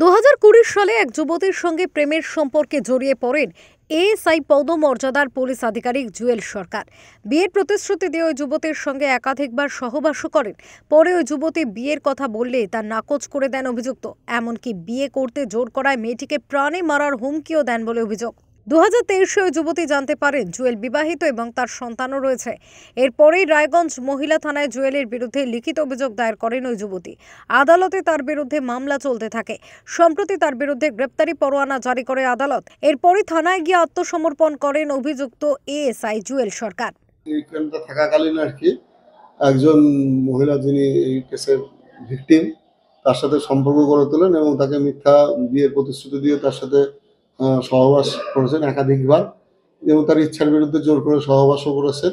দু সালে এক যুবতীর সঙ্গে প্রেমের সম্পর্কে জড়িয়ে পড়েন এএসআই পদমর্যাদার পুলিশ আধিকারিক জুয়েল সরকার বিয়ের প্রতিশ্রুতি দিয়ে ওই যুবতীর সঙ্গে একাধিকবার সহবাসও করেন পরে ওই যুবতী বিয়ের কথা বললে তা নাকচ করে দেন অভিযুক্ত এমনকি বিয়ে করতে জোর করায় মেয়েটিকে প্রাণে মারার হুমকিও দেন বলে অভিযোগ দু হাজার তেইশে ওই যুবতী জানতে পারেন জুয়েল বিবাহিত এবং তার সন্তানও রয়েছে এরপরেই রায়গঞ্জ মহিলা থানায় জুয়েলের বিরুদ্ধে লিখিত অভিযোগ দায়ের করেন ওই যুবতী আদালতে তার বিরুদ্ধে মামলা চলতে থাকে সম্প্রতি তার বিরুদ্ধে গ্রেপ্তারি পরোয়ানা জারি করে আদালত এরপরই থানায় গিয়ে আত্মসমর্পণ করেন অভিযুক্ত এএসআই জুয়েল সরকার থাকাকালীন আর কি একজন মহিলা যিনি এই কেসের ভিকটিম তার সাথে সম্পর্ক গড়ে তোলেন এবং তাকে মিথ্যা বিয়ের প্রতিশ্রুতি দিয়ে তার সাথে সহবাস করেছেন একাধিকবার এবং তার ইচ্ছার বিরুদ্ধে জোর করে সহবাসও করেছেন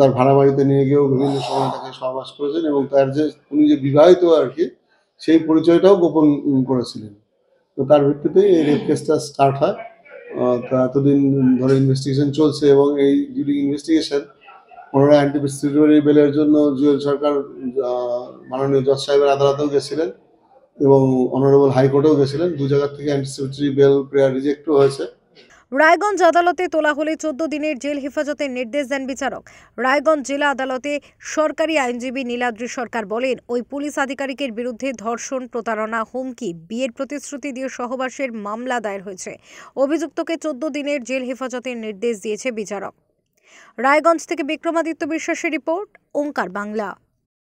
তার ভাড়া বাড়িতে নিয়ে গিয়েও বিভিন্ন সময় তাকে সহবাস করেছেন এবং তার যে উনি যে বিবাহিত আর কি সেই পরিচয়টাও গোপন করেছিলেন তো তার ভিত্তিতে এই রেপ কেসটা স্টার্ট হয় তা এতদিন ধরে ইনভেস্টিগেশন চলছে এবং এই ডিউরিং ইনভেস্টিগেশন ওনারা অ্যান্টিপিস্টিটরি বেলের জন্য জুয়েল সরকার মাননীয় জজ সাহেবের আদালতেও গেছিলেন এবং অনারেবল হাইকোর্টেও গেছিলেন দু জায়গা থেকে অ্যান্টিসিপেটরি বেল প্রেয়ার রিজেক্টও হয়েছে রায়গঞ্জ আদালতে তোলা হলে চোদ্দ দিনের জেল হেফাজতের নির্দেশ দেন বিচারক রায়গঞ্জ জেলা আদালতে সরকারি আইনজীবী নীলাদ্রি সরকার বলেন ওই পুলিশ আধিকারিকের বিরুদ্ধে ধর্ষণ প্রতারণা হুমকি বিয়ের প্রতিশ্রুতি দিয়ে সহবাসের মামলা দায়ের হয়েছে অভিযুক্তকে চোদ্দ দিনের জেল হেফাজতের নির্দেশ দিয়েছে বিচারক রায়গঞ্জ থেকে বিক্রমাদিত্য বিশ্বাসের রিপোর্ট ওঙ্কার বাংলা